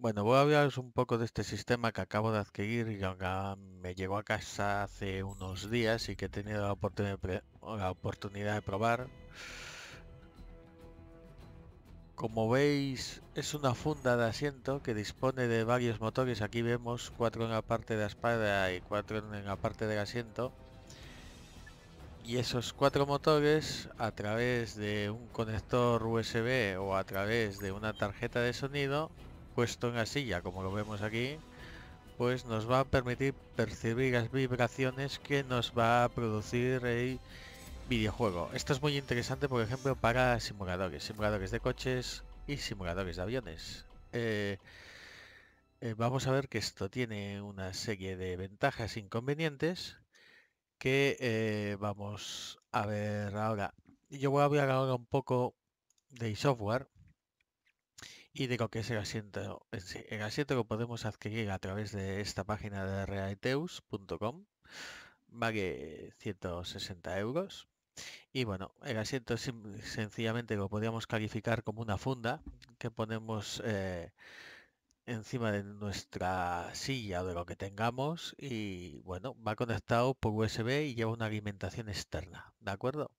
Bueno, voy a hablaros un poco de este sistema que acabo de adquirir y que me llegó a casa hace unos días y que he tenido la oportunidad, de probar. Como veis, es una funda de asiento que dispone de varios motores. Aquí vemos cuatro en la parte de la y cuatro en la parte del asiento. Y esos cuatro motores, a través de un conector USB o a través de una tarjeta de sonido, puesto en la silla, como lo vemos aquí, pues nos va a permitir percibir las vibraciones que nos va a producir el videojuego. Esto es muy interesante, por ejemplo, para simuladores, simuladores de coches y simuladores de aviones. Eh, eh, vamos a ver que esto tiene una serie de ventajas e inconvenientes que eh, vamos a ver ahora. Yo voy a hablar ahora un poco de software y de lo que es el asiento, el asiento que podemos adquirir a través de esta página de reateus.com vale 160 euros y bueno, el asiento sencillamente lo podríamos calificar como una funda que ponemos eh, encima de nuestra silla o de lo que tengamos y bueno, va conectado por USB y lleva una alimentación externa, ¿de acuerdo?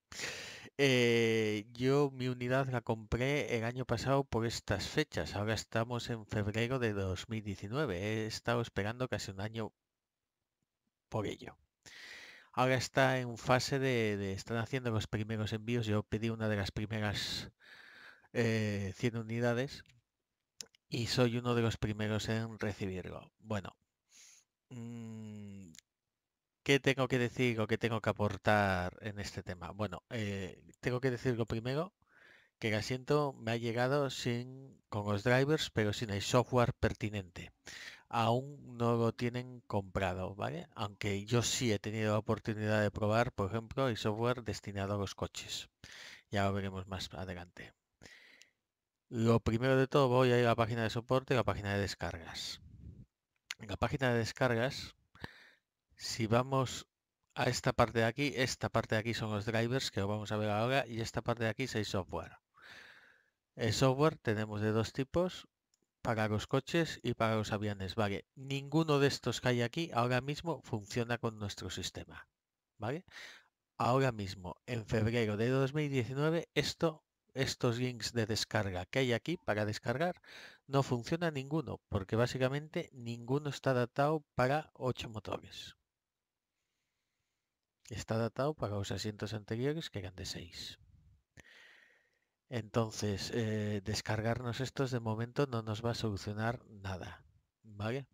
Eh, yo mi unidad la compré el año pasado por estas fechas. Ahora estamos en febrero de 2019. He estado esperando casi un año por ello. Ahora está en fase de, están haciendo los primeros envíos. Yo pedí una de las primeras 100 eh, unidades y soy uno de los primeros en recibirlo. Bueno, mm, ¿Qué tengo que decir o qué tengo que aportar en este tema? Bueno, eh, tengo que decir lo primero, que el asiento me ha llegado sin con los drivers, pero sin el software pertinente. Aún no lo tienen comprado, ¿vale? Aunque yo sí he tenido la oportunidad de probar, por ejemplo, el software destinado a los coches. Ya lo veremos más adelante. Lo primero de todo voy a ir a la página de soporte la página de descargas. En la página de descargas si vamos a esta parte de aquí, esta parte de aquí son los drivers que vamos a ver ahora y esta parte de aquí es el software. El software tenemos de dos tipos, para los coches y para los aviones, ¿vale? Ninguno de estos que hay aquí ahora mismo funciona con nuestro sistema, Ahora mismo, en febrero de 2019, esto, estos links de descarga que hay aquí para descargar no funciona ninguno, porque básicamente ninguno está adaptado para ocho motores está datado para los asientos anteriores que eran de 6. Entonces, eh, descargarnos estos de momento no nos va a solucionar nada, ¿vale?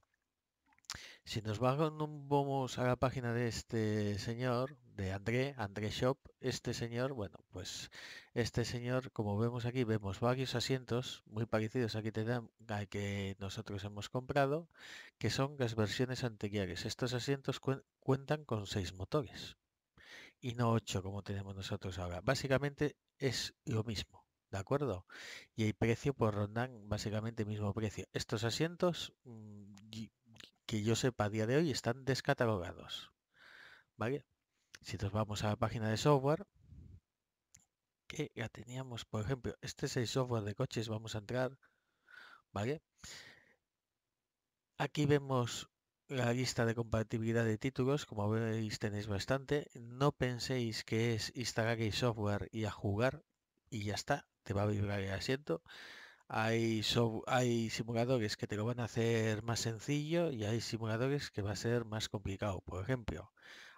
Si nos vamos a la página de este señor, de André, André Shop, este señor, bueno, pues este señor, como vemos aquí, vemos varios asientos muy parecidos a que, que nosotros hemos comprado, que son las versiones anteriores. Estos asientos cuentan con seis motores y no 8 como tenemos nosotros ahora. Básicamente es lo mismo, ¿de acuerdo? Y el precio por pues rondan básicamente el mismo precio. Estos asientos, mm, que yo sepa a día de hoy, están descatalogados, ¿vale? Si nos vamos a la página de software, que ya teníamos, por ejemplo, este es el software de coches, vamos a entrar, ¿vale? Aquí vemos la lista de compatibilidad de títulos, como veis tenéis bastante. No penséis que es instalar el software y a jugar y ya está, te va a vibrar el asiento. Hay, hay simuladores que te lo van a hacer más sencillo y hay simuladores que va a ser más complicado. Por ejemplo,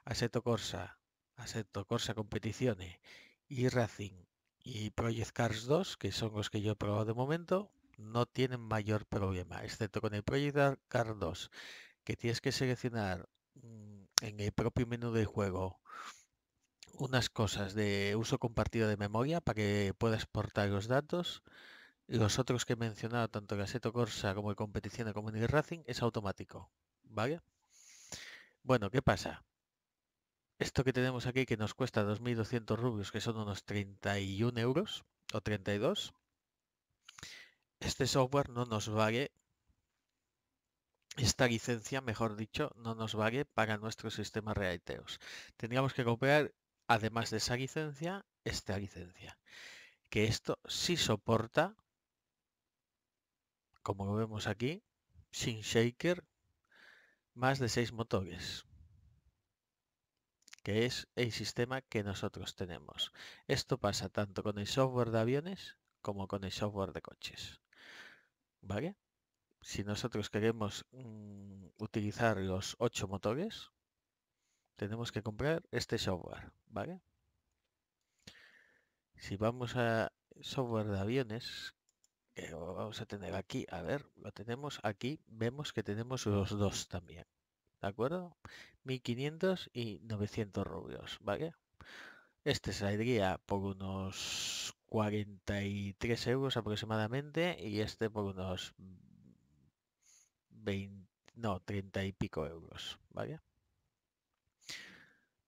Assetto Corsa, Assetto Corsa competiciones y Racing y Project Cars 2, que son los que yo he probado de momento, no tienen mayor problema, excepto con el Project Cars 2, que tienes que seleccionar mm, en el propio menú de juego unas cosas de uso compartido de memoria para que pueda exportar los datos. Y los otros que he mencionado, tanto el Corsa como el Competición de comunidad Racing, es automático. ¿Vale? Bueno, ¿qué pasa? Esto que tenemos aquí que nos cuesta 2.200 rubios, que son unos 31 euros o 32, este software no nos vale esta licencia, mejor dicho, no nos vale para nuestro sistema realiteos. Tendríamos que copiar, además de esa licencia, esta licencia. Que esto sí soporta, como lo vemos aquí, sin shaker, más de seis motores. Que es el sistema que nosotros tenemos. Esto pasa tanto con el software de aviones como con el software de coches. ¿Vale? si nosotros queremos mm, utilizar los ocho motores, tenemos que comprar este software, ¿vale? Si vamos a software de aviones, que vamos a tener aquí, a ver, lo tenemos aquí, vemos que tenemos los dos también, ¿de acuerdo? 1500 y 900 rubios, ¿vale? Este saldría por unos 43 euros aproximadamente y este por unos no, 30 y pico euros, ¿vale?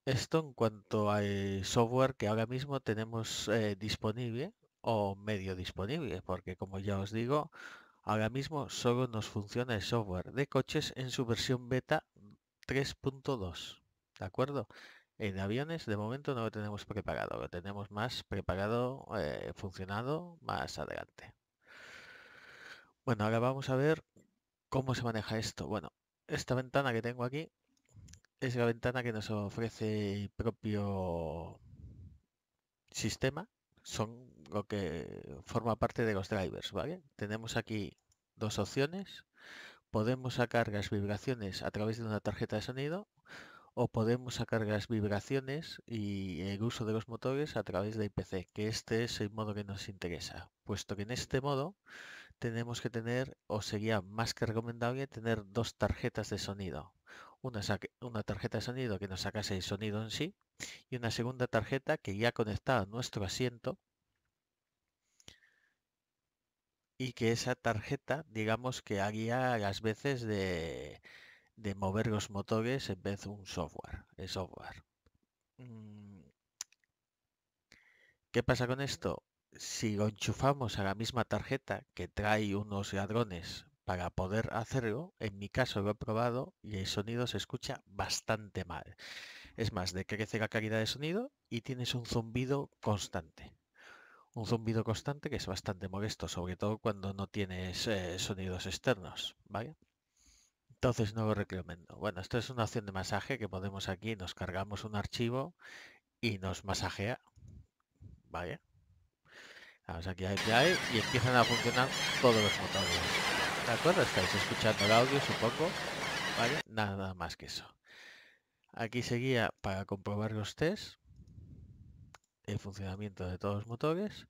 Esto en cuanto al software que ahora mismo tenemos eh, disponible o medio disponible, porque como ya os digo, ahora mismo solo nos funciona el software de coches en su versión beta 3.2, ¿de acuerdo? En aviones de momento no lo tenemos preparado, lo tenemos más preparado, eh, funcionado más adelante. Bueno, ahora vamos a ver ¿Cómo se maneja esto? Bueno, esta ventana que tengo aquí es la ventana que nos ofrece el propio sistema. Son lo que forma parte de los drivers, ¿vale? Tenemos aquí dos opciones. Podemos sacar las vibraciones a través de una tarjeta de sonido o podemos sacar las vibraciones y el uso de los motores a través de IPC, que este es el modo que nos interesa, puesto que en este modo tenemos que tener, o sería más que recomendable, tener dos tarjetas de sonido. Una, una tarjeta de sonido que nos sacase el sonido en sí y una segunda tarjeta que ya conectada a nuestro asiento y que esa tarjeta, digamos, que haría las veces de, de mover los motores en vez de un software. El software. Mm. ¿Qué pasa con esto? si lo enchufamos a la misma tarjeta que trae unos ladrones para poder hacerlo, en mi caso lo he probado y el sonido se escucha bastante mal. Es más, decrece la calidad de sonido y tienes un zumbido constante. Un zumbido constante que es bastante molesto, sobre todo cuando no tienes eh, sonidos externos, ¿vale? Entonces no lo recomiendo. Bueno, esto es una opción de masaje que podemos aquí, nos cargamos un archivo y nos masajea, ¿vale? Vamos aquí a API y empiezan a funcionar todos los motores. ¿De acuerdo? Estáis escuchando el audio, supongo. ¿Vale? Nada más que eso. Aquí seguía para comprobar los test, el funcionamiento de todos los motores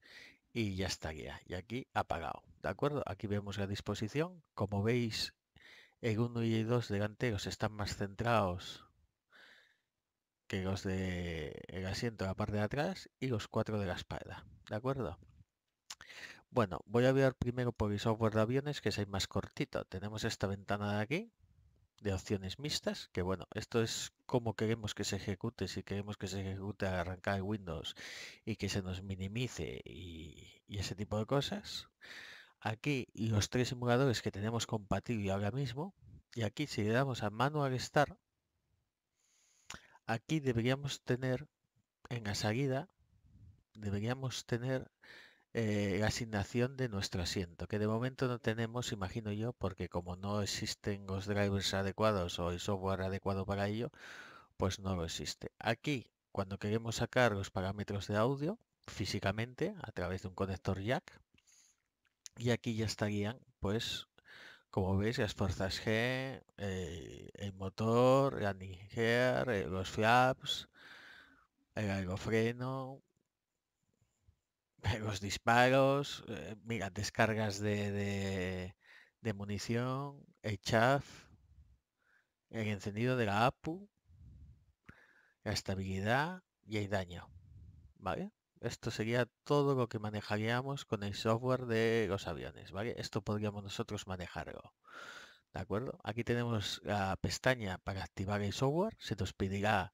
y ya estaría. Y aquí apagado. ¿De acuerdo? Aquí vemos la disposición. Como veis, el 1 y el 2 delanteros están más centrados que los del el asiento de la parte de atrás y los cuatro de la espalda. ¿De acuerdo? Bueno, voy a ver primero por el software de aviones, que es el más cortito. Tenemos esta ventana de aquí, de opciones mixtas, que bueno, esto es como queremos que se ejecute, si queremos que se ejecute arrancar Windows y que se nos minimice y, ese tipo de cosas. Aquí los tres simuladores que tenemos compatible ahora mismo. Y aquí si le damos a Manual Start, aquí deberíamos tener en la salida, deberíamos tener la eh, asignación de nuestro asiento, que de momento no tenemos, imagino yo, porque como no existen los drivers adecuados o el software adecuado para ello, pues no lo existe. Aquí, cuando queremos sacar los parámetros de audio físicamente a través de un conector jack, y aquí ya estarían, pues, como veis, las fuerzas G, eh, el motor, la los flaps, el freno los disparos, eh, mira, descargas de, munición, el el encendido de la APU, la estabilidad y el daño. ¿Vale? Esto sería todo lo que manejaríamos con el software de los aviones, ¿vale? Esto podríamos nosotros manejarlo. ¿De acuerdo? Aquí tenemos la pestaña para activar el software. Se nos pedirá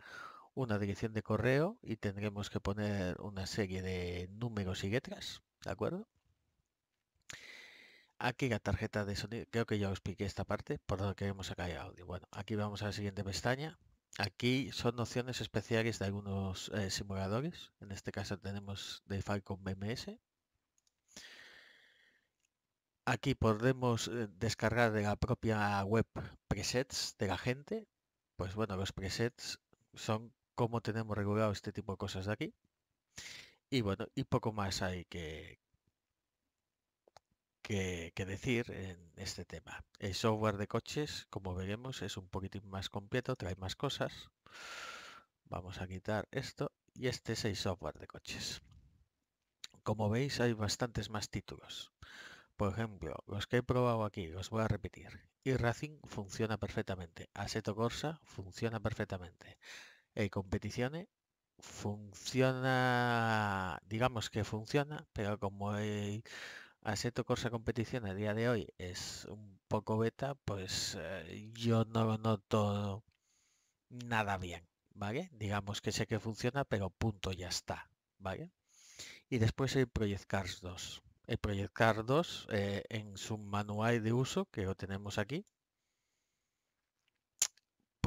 una dirección de correo y tendremos que poner una serie de números y letras, ¿de acuerdo? Aquí la tarjeta de sonido, creo que ya os expliqué esta parte, por lo que vemos acá el audio. Bueno, aquí vamos a la siguiente pestaña. Aquí son opciones especiales de algunos eh, simuladores. En este caso tenemos de Falcon BMS. Aquí podemos eh, descargar de la propia web presets de la gente. Pues bueno, los presets son cómo tenemos regulado este tipo de cosas de aquí. Y bueno, y poco más hay que, que, decir en este tema. El software de coches, como veremos, es un poquitín más completo, trae más cosas. Vamos a quitar esto y este es el software de coches. Como veis, hay bastantes más títulos. Por ejemplo, los que he probado aquí, los voy a repetir. Y Racing funciona perfectamente. Aseto Corsa funciona perfectamente eh, competiciones funciona, digamos que funciona, pero como el Aseto Corsa Competición a día de hoy es un poco beta, pues eh, yo no lo noto nada bien, ¿vale? Digamos que sé que funciona, pero punto, ya está, ¿vale? Y después el Project Cars 2. El Project Cars 2 eh, en su manual de uso, que lo tenemos aquí,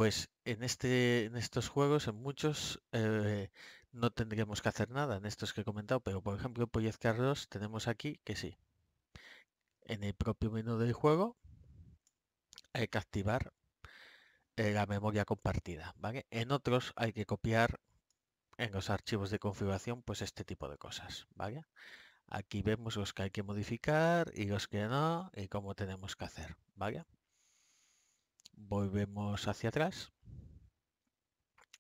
pues en, este, en estos juegos, en muchos, eh, no tendríamos que hacer nada, en estos que he comentado, pero por ejemplo en carlos 2 tenemos aquí que sí. En el propio menú del juego hay que activar eh, la memoria compartida, ¿vale? En otros hay que copiar en los archivos de configuración pues este tipo de cosas, ¿vale? Aquí vemos los que hay que modificar y los que no y cómo tenemos que hacer, ¿vale? volvemos hacia atrás.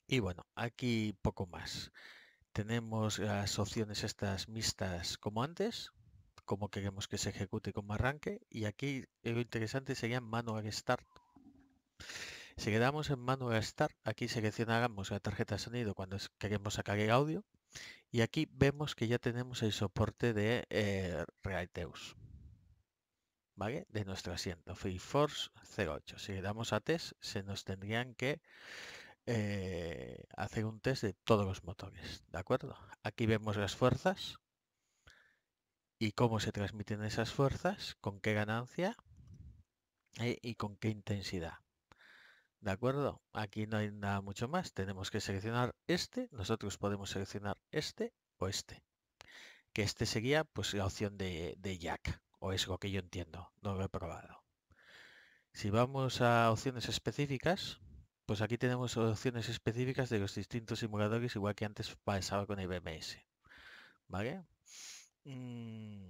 Y bueno, aquí poco más. Tenemos las opciones estas mixtas como antes, como queremos que se ejecute como arranque. Y aquí lo interesante sería Manual Start. Si quedamos en Manual Start, aquí seleccionamos la tarjeta de sonido cuando queremos sacar el audio. Y aquí vemos que ya tenemos el soporte de eh, Realteus. De nuestro asiento, Free Force 08. Si le damos a test, se nos tendrían que eh, hacer un test de todos los motores, ¿de acuerdo? Aquí vemos las fuerzas y cómo se transmiten esas fuerzas, con qué ganancia eh, y con qué intensidad. ¿De acuerdo? Aquí no hay nada mucho más. Tenemos que seleccionar este. Nosotros podemos seleccionar este o este. Que este sería pues la opción de, de Jack o es lo que yo entiendo, no lo he probado. Si vamos a opciones específicas, pues aquí tenemos opciones específicas de los distintos simuladores, igual que antes pasaba con IBMS. ¿Vale? Mm.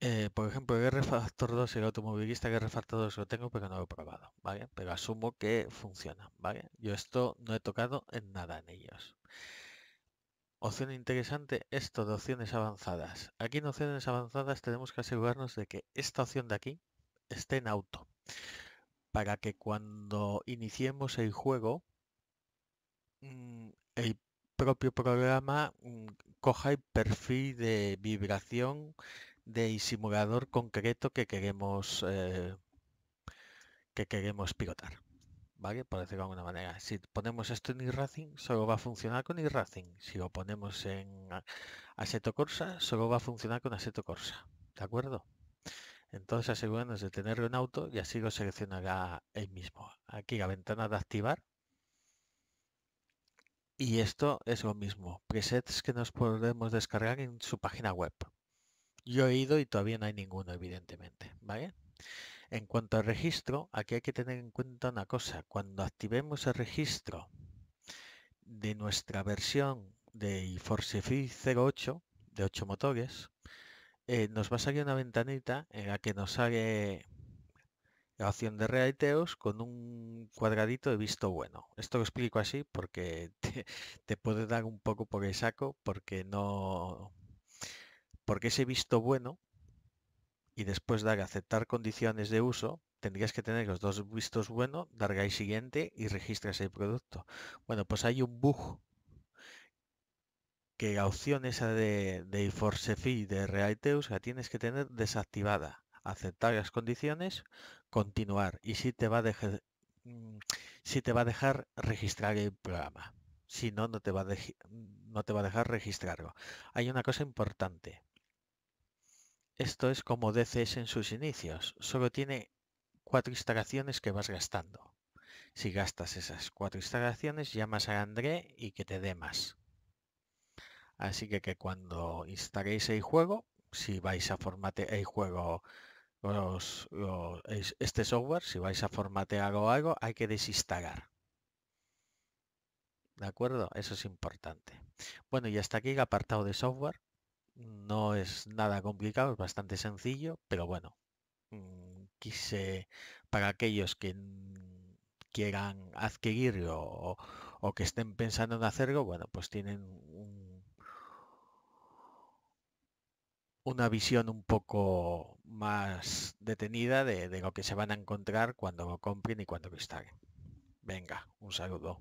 Eh, por ejemplo, el R-Factor 2, el automovilista que R-Factor 2 lo tengo, pero no lo he probado, ¿vale? Pero asumo que funciona, ¿vale? Yo esto no he tocado en nada en ellos. Opción interesante, esto de opciones avanzadas. Aquí en opciones avanzadas tenemos que asegurarnos de que esta opción de aquí esté en auto. Para que cuando iniciemos el juego, mm, el propio programa mm, coja el perfil de vibración del simulador concreto que queremos, eh, que queremos pilotar. ¿vale? Por decirlo de alguna manera. Si ponemos esto en racing solo va a funcionar con racing Si lo ponemos en aseto Corsa, solo va a funcionar con aseto Corsa. ¿De acuerdo? Entonces asegúrenos de tenerlo en auto y así lo seleccionará el mismo. Aquí la ventana de activar. Y esto es lo mismo. Presets que nos podemos descargar en su página web. Yo he ido y todavía no hay ninguno, evidentemente. ¿Vale? En cuanto al registro, aquí hay que tener en cuenta una cosa. Cuando activemos el registro de nuestra versión de iForcefi 08, de 8 motores, eh, nos va a salir una ventanita en la que nos sale la opción de reiteos con un cuadradito de visto bueno. Esto lo explico así porque te, te puede dar un poco por el saco porque no porque ese visto bueno y después dar aceptar condiciones de uso, tendrías que tener los dos vistos bueno, dar al siguiente y registras el producto. Bueno, pues hay un bug que la opción esa de, de y de o la tienes que tener desactivada. Aceptar las condiciones, continuar y si te va a dejar mm, si te va a dejar registrar el programa. Si no, no te va a, no te va a dejar registrarlo. Hay una cosa importante. Esto es como DCS en sus inicios, solo tiene cuatro instalaciones que vas gastando. Si gastas esas cuatro instalaciones, llamas a André y que te dé más. Así que, que cuando instaléis el juego, si vais a formatear el juego, este software, si vais a formatear o algo, hay que desinstalar. ¿De acuerdo? Eso es importante. Bueno, y hasta aquí el apartado de software. No es nada complicado, es bastante sencillo, pero bueno, mm, quise para aquellos que quieran adquirirlo o, que estén pensando en hacerlo, bueno, pues tienen una visión un poco más detenida de, de lo que se van a encontrar cuando lo compren y cuando lo instalen. Venga, un saludo.